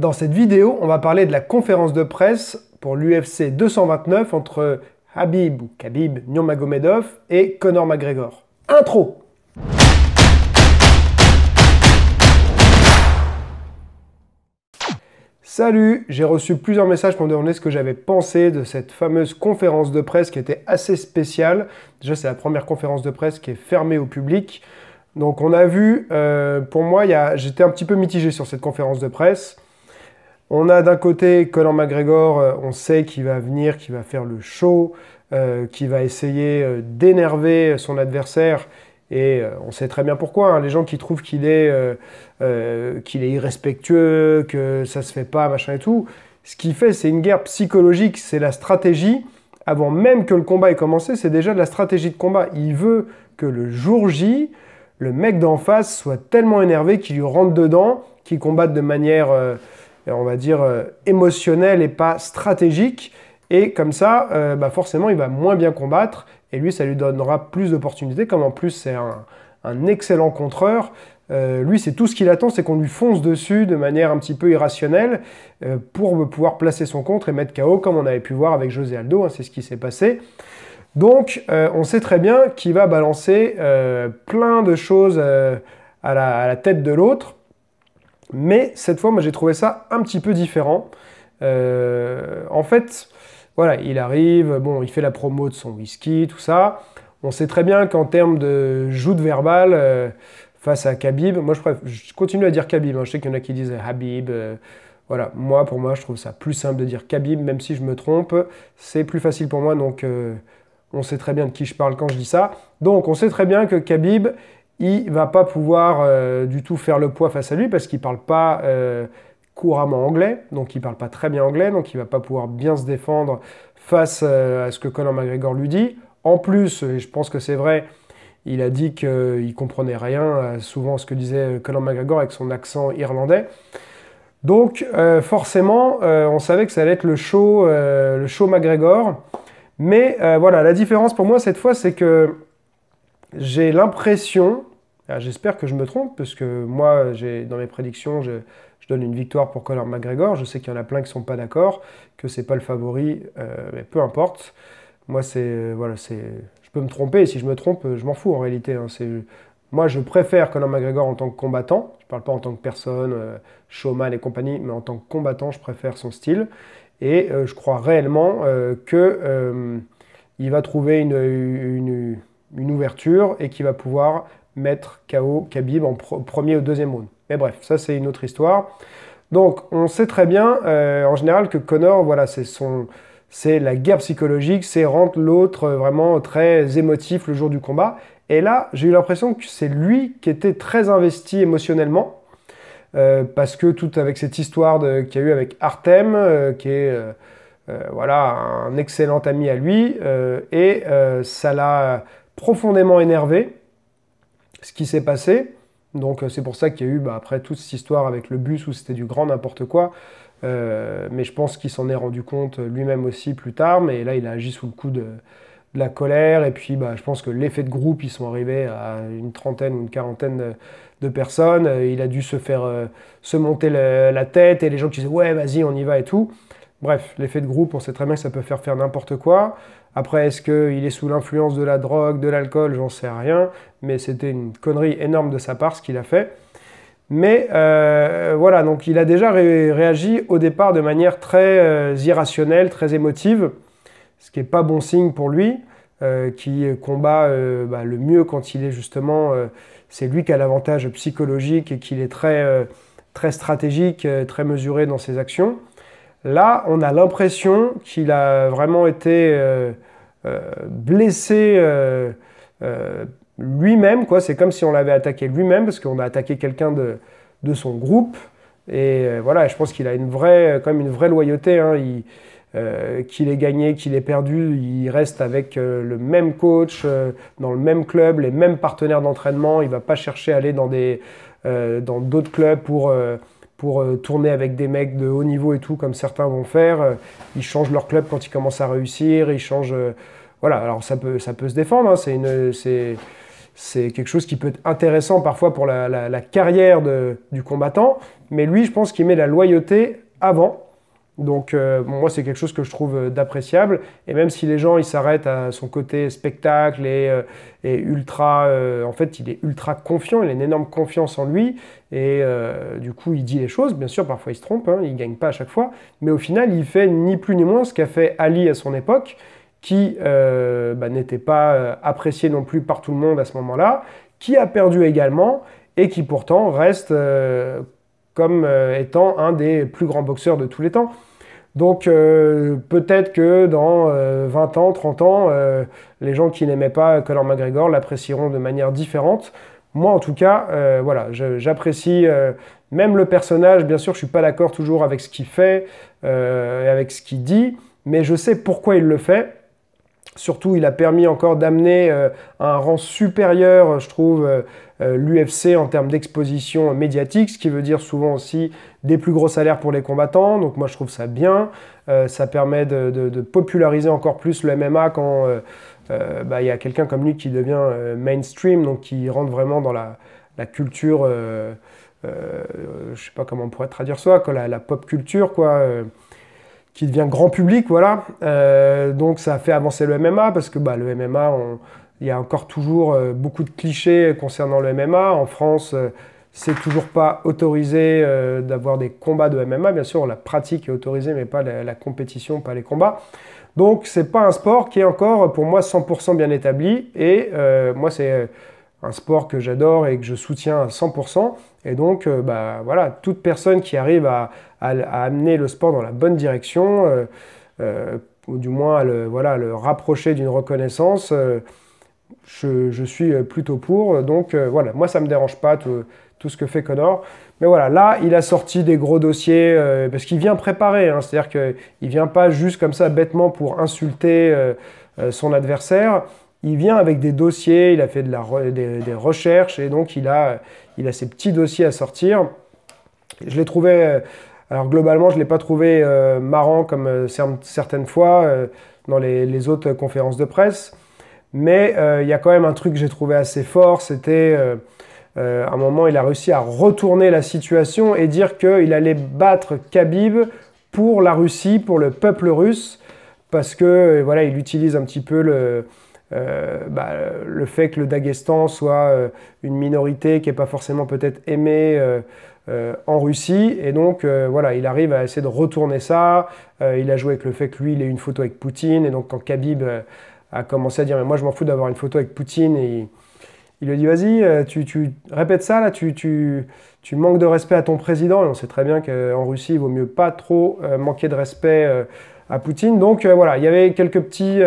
Dans cette vidéo, on va parler de la conférence de presse pour l'UFC 229 entre Habib ou Khabib Nurmagomedov et Conor McGregor. Intro Salut, j'ai reçu plusieurs messages pour me demander ce que j'avais pensé de cette fameuse conférence de presse qui était assez spéciale. Déjà, c'est la première conférence de presse qui est fermée au public. Donc on a vu, euh, pour moi, j'étais un petit peu mitigé sur cette conférence de presse. On a d'un côté Colin McGregor, euh, on sait qu'il va venir, qu'il va faire le show, euh, qu'il va essayer euh, d'énerver son adversaire. Et on sait très bien pourquoi. Hein. Les gens qui trouvent qu'il est, qu'il est irrespectueux, que ça se fait pas, machin et tout. Ce qu'il fait, c'est une guerre psychologique, c'est la stratégie. Avant même que le combat ait commencé, c'est déjà de la stratégie de combat. Il veut que le jour J, le mec d'en face soit tellement énervé qu'il lui rentre dedans, qu'il combatte de manière euh, on va dire, euh, émotionnel et pas stratégique. Et comme ça, euh, bah, forcément, il va moins bien combattre. Et lui, ça lui donnera plus d'opportunités. Comme en plus, c'est un, excellent contreur. lui, c'est tout ce qu'il attend, c'est qu'on lui fonce dessus de manière un petit peu irrationnelle pour pouvoir placer son contre et mettre KO, comme on avait pu voir avec José Aldo. Hein, c'est ce qui s'est passé. Donc, on sait très bien qu'il va balancer plein de choses à, la, tête de l'autre mais cette fois, moi j'ai trouvé ça un petit peu différent. Euh, en fait, voilà, il arrive, bon, il fait la promo de son whisky, tout ça. On sait très bien qu'en termes de joute verbale, euh, face à Khabib, moi je, continue à dire Khabib, hein. je sais qu'il y en a qui disent euh, Habib. voilà, moi pour moi je trouve ça plus simple de dire Khabib, même si je me trompe, c'est plus facile pour moi, donc on sait très bien de qui je parle quand je dis ça. Donc on sait très bien que Khabib, il va pas pouvoir euh, du tout faire le poids face à lui parce qu'il parle pas euh, couramment anglais, donc il parle pas très bien anglais, donc il va pas pouvoir bien se défendre face euh, à ce que Colin McGregor lui dit. En plus, et je pense que c'est vrai, il a dit qu'il comprenait rien souvent ce que disait Colin McGregor avec son accent irlandais. Donc forcément, on savait que ça allait être le show, le show McGregor. Mais voilà, la différence pour moi cette fois, c'est que j'ai l'impression, ah, j'espère que je me trompe, parce que moi, dans mes prédictions, je, donne une victoire pour Conor McGregor. Je sais qu'il y en a plein qui ne sont pas d'accord, que ce n'est pas le favori, euh, mais peu importe. Moi, c'est. Euh, voilà, c'est. Je peux me tromper, et si je me trompe, je m'en fous en réalité. Hein. moi, je préfère Conor McGregor en tant que combattant. Je ne parle pas en tant que personne, euh, showman et compagnie, mais en tant que combattant, je préfère son style. Et euh, je crois réellement que il va trouver une, ouverture et qu'il va pouvoir mettre KO Kabib en premier ou deuxième round. Mais bref, ça c'est une autre histoire. Donc on sait très bien euh, en général que Connor, voilà, c'est son c'est la guerre psychologique, c'est rendre l'autre euh, vraiment très émotif le jour du combat. Et là, j'ai eu l'impression que c'est lui qui était très investi émotionnellement, euh, parce que tout avec cette histoire qu'il y a eu avec Artem, qui est voilà, un excellent ami à lui, et ça l'a profondément énervé ce qui s'est passé. Donc euh, c'est pour ça qu'il y a eu bah, après toute cette histoire avec le bus où c'était du grand n'importe quoi. Euh, mais je pense qu'il s'en est rendu compte euh, lui-même aussi plus tard. Mais là, il a agi sous le coup de, la colère. Et puis, bah, je pense que l'effet de groupe, ils sont arrivés à une trentaine ou une quarantaine de, personnes. Il a dû se faire se monter la tête et les gens qui disaient ouais, vas-y, on y va et tout. Bref, l'effet de groupe, on sait très bien que ça peut faire faire n'importe quoi. Après, est-ce qu'il est sous l'influence de la drogue, de l'alcool J'en sais rien. Mais c'était une connerie énorme de sa part ce qu'il a fait. Mais euh, voilà, donc il a déjà réagi au départ de manière très euh, irrationnelle, très émotive, ce qui n'est pas bon signe pour lui, euh, qui combat bah, le mieux quand il est justement, c'est lui qui a l'avantage psychologique et qu'il est très, très stratégique, très mesuré dans ses actions. Là, on a l'impression qu'il a vraiment été euh, euh, blessé euh, lui-même. Quoi. C'est comme si on l'avait attaqué lui-même, parce qu'on a attaqué quelqu'un de, son groupe. Et voilà, je pense qu'il a une vraie, quand même une vraie loyauté. Hein. qu'il ait gagné, qu'il ait perdu, il reste avec le même coach, dans le même club, les mêmes partenaires d'entraînement. Il ne va pas chercher à aller dans d'autres clubs pour pour euh, tourner avec des mecs de haut niveau et tout, comme certains vont faire. Euh, ils changent leur club quand ils commencent à réussir, ils changent... Euh, voilà, alors ça peut, ça peut se défendre, hein. c'est quelque chose qui peut être intéressant parfois pour la, carrière de, du combattant, mais lui, je pense qu'il met la loyauté avant donc euh, moi c'est quelque chose que je trouve euh, d'appréciable et même si les gens ils s'arrêtent à son côté spectacle et, euh, ultra, en fait il est ultra confiant, il a une énorme confiance en lui et du coup il dit les choses, bien sûr parfois il se trompe, il hein, il gagne pas à chaque fois, mais au final il fait ni plus ni moins ce qu'a fait Ali à son époque qui bah, n'était pas apprécié non plus par tout le monde à ce moment-là, qui a perdu également et qui pourtant reste comme étant un des plus grands boxeurs de tous les temps. Donc euh, peut-être que dans 20 euh, ans, 30 ans, euh, les gens qui n'aimaient pas Colin McGregor l'apprécieront de manière différente. Moi en tout cas, voilà, j'apprécie même le personnage. Bien sûr, je ne suis pas d'accord toujours avec ce qu'il fait et avec ce qu'il dit, mais je sais pourquoi il le fait. Surtout, il a permis encore d'amener à euh, un rang supérieur, je trouve, euh, euh, l'UFC en termes d'exposition médiatique, ce qui veut dire souvent aussi des plus gros salaires pour les combattants. Donc moi, je trouve ça bien. ça permet de, populariser encore plus le MMA quand bah, il y a quelqu'un comme lui qui devient mainstream, donc qui rentre vraiment dans la, culture, je ne sais pas comment on pourrait traduire ça, la, la pop culture, quoi qui devient grand public, voilà. Euh, donc ça a fait avancer le MMA parce que bah, le MMA, il y a encore toujours euh, beaucoup de clichés concernant le MMA. En France, euh, c'est toujours pas autorisé d'avoir des combats de MMA. Bien sûr, la pratique est autorisée, mais pas la, la compétition, pas les combats. Donc c'est pas un sport qui est encore pour moi 100% bien établi. Et moi, c'est un sport que j'adore et que je soutiens à 100%. Et donc, euh, bah, voilà, toute personne qui arrive à, amener le sport dans la bonne direction, euh, euh, ou du moins à le, voilà, le rapprocher d'une reconnaissance, je, suis plutôt pour. Donc, voilà, moi, ça ne me dérange pas tout, ce que fait Connor. Mais voilà, là, il a sorti des gros dossiers parce qu'il vient préparer. Hein. C'est-à-dire qu'il ne vient pas juste comme ça bêtement pour insulter son adversaire il vient avec des dossiers, il a fait de des, recherches et donc il a, il a ses petits dossiers à sortir. Je l'ai trouvé, euh, alors globalement, je ne l'ai pas trouvé euh, marrant comme euh, certaines fois dans les, autres conférences de presse, mais il y a quand même un truc que j'ai trouvé assez fort, c'était à un moment, il a réussi à retourner la situation et dire qu'il allait battre Khabib pour la Russie, pour le peuple russe, parce que voilà, il utilise un petit peu le euh, bah, le fait que le Dagestan soit euh, une minorité qui n'est pas forcément peut-être aimée euh, en Russie. Et donc, voilà, il arrive à essayer de retourner ça. il a joué avec le fait que lui, il ait une photo avec Poutine. Et donc, quand Khabib a commencé à dire, mais moi, je m'en fous d'avoir une photo avec Poutine, et il, il lui dit, vas-y, tu, répètes ça, là, tu, tu, tu, manques de respect à ton président. Et on sait très bien qu'en Russie, il vaut mieux pas trop manquer de respect à Poutine. Donc, voilà, il y avait quelques petits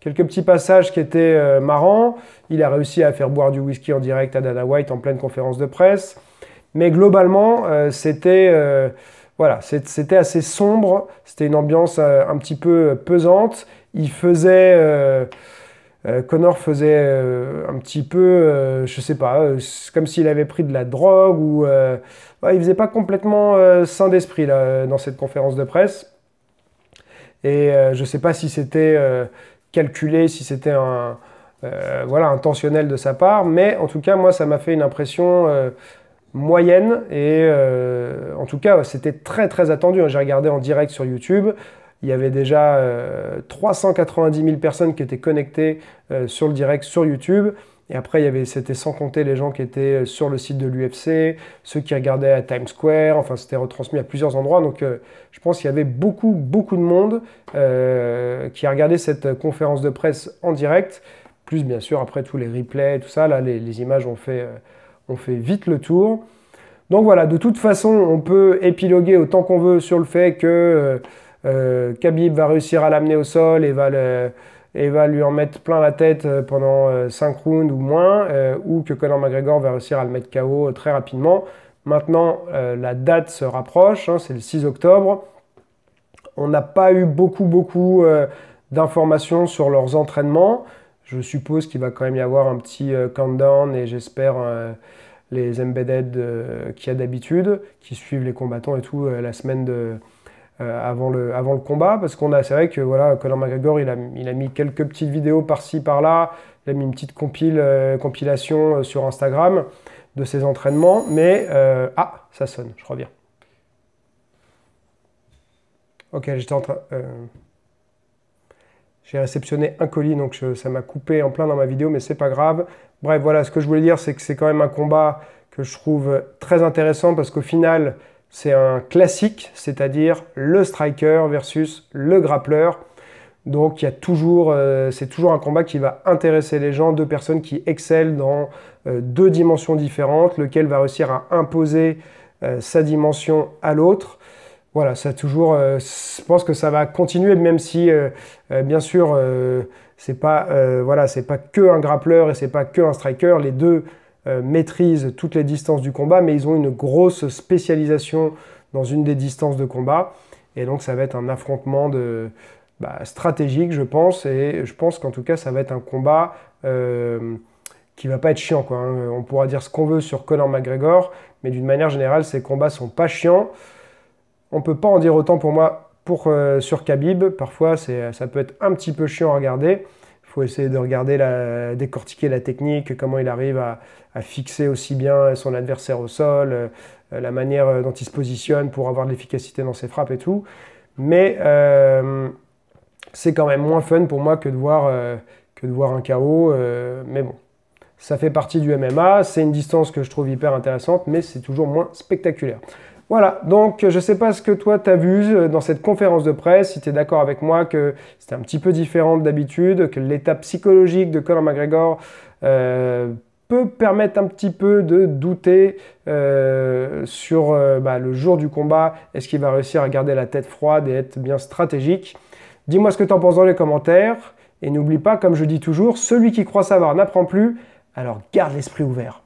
Quelques petits passages qui étaient euh, marrants. Il a réussi à faire boire du whisky en direct à Dana White en pleine conférence de presse. Mais globalement, euh, c'était euh, voilà, c'était assez sombre. C'était une ambiance un petit peu pesante. Il faisait Connor faisait un petit peu, je sais pas, comme s'il avait pris de la drogue ou il faisait pas complètement sain d'esprit dans cette conférence de presse. Et je sais pas si c'était calculer si c'était un, euh, voilà, intentionnel de sa part, mais en tout cas, moi, ça m'a fait une impression euh, moyenne, et euh, en tout cas, c'était très très attendu. Hein. J'ai regardé en direct sur YouTube, il y avait déjà 390 000 personnes qui étaient connectées sur le direct sur YouTube, et après, il y avait, c'était sans compter les gens qui étaient euh, sur le site de l'UFC, ceux qui regardaient à Times Square. Enfin, c'était retransmis à plusieurs endroits. Donc, euh, je pense qu'il y avait beaucoup, beaucoup de monde euh, qui a regardé cette conférence de presse en direct. Plus, bien sûr, après tous les replays, tout ça. Là, les, images ont fait, ont fait vite le tour. Donc voilà, de toute façon, on peut épiloguer autant qu'on veut sur le fait que Khabib va réussir à l'amener au sol et va le et va lui en mettre plein la tête euh, pendant 5 euh, rounds ou moins, euh, ou que Conor McGregor va réussir à le mettre KO très rapidement. Maintenant, la date se rapproche, hein, c'est le 6 octobre. On n'a pas eu beaucoup, beaucoup d'informations sur leurs entraînements. Je suppose qu'il va quand même y avoir un petit countdown et j'espère les embedded qui a d'habitude, qui suivent les combattants et tout la semaine de, euh, avant, le, avant le combat, parce qu'on a, c'est vrai que voilà, Conor McGregor, il a, il a mis quelques petites vidéos par-ci, par-là, il a mis une petite compile, euh, compilation euh, sur Instagram de ses entraînements, mais... ah, ça sonne, je reviens. Ok, j'étais en train... j'ai réceptionné un colis, donc ça m'a coupé en plein dans ma vidéo, mais c'est pas grave. Bref, voilà, ce que je voulais dire, c'est que c'est quand même un combat que je trouve très intéressant, parce qu'au final c'est un classique, c'est-à-dire le striker versus le grappleur. Donc il y a toujours, euh, c'est toujours un combat qui va intéresser les gens, deux personnes qui excellent dans euh, deux dimensions différentes, lequel va réussir à imposer euh, sa dimension à l'autre. Voilà, ça toujours, je pense que ça va continuer, même si bien sûr c'est pas, c'est pas que un grappleur et c'est pas que un striker, les deux euh, maîtrisent toutes les distances du combat, mais ils ont une grosse spécialisation dans une des distances de combat. Et donc ça va être un affrontement de, bah, stratégique, je pense. Et je pense qu'en tout cas, ça va être un combat euh, qui va pas être chiant. Quoi, hein. On pourra dire ce qu'on veut sur Conor McGregor, mais d'une manière générale, ces combats sont pas chiants. On peut pas en dire autant pour moi pour, euh, sur Khabib. Parfois, ça peut être un petit peu chiant à regarder faut essayer de regarder, la, décortiquer la technique, comment il arrive à, fixer aussi bien son adversaire au sol, euh, euh, la manière euh, dont il se positionne pour avoir de l'efficacité dans ses frappes et tout. Mais c'est quand même moins fun pour moi que de voir, que de voir un KO. mais bon, ça fait partie du MMA, c'est une distance que je trouve hyper intéressante, mais c'est toujours moins spectaculaire. Voilà, donc euh, je ne sais pas ce que toi t'as vu euh, dans cette conférence de presse, si tu es d'accord avec moi que c'était un petit peu différent d'habitude, que l'état psychologique de Colin McGregor euh, peut permettre un petit peu de douter sur bah, le jour du combat, est-ce qu'il va réussir à garder la tête froide et être bien stratégique. Dis-moi ce que tu en penses dans les commentaires, et n'oublie pas, comme je dis toujours, celui qui croit savoir n'apprend plus, alors garde l'esprit ouvert.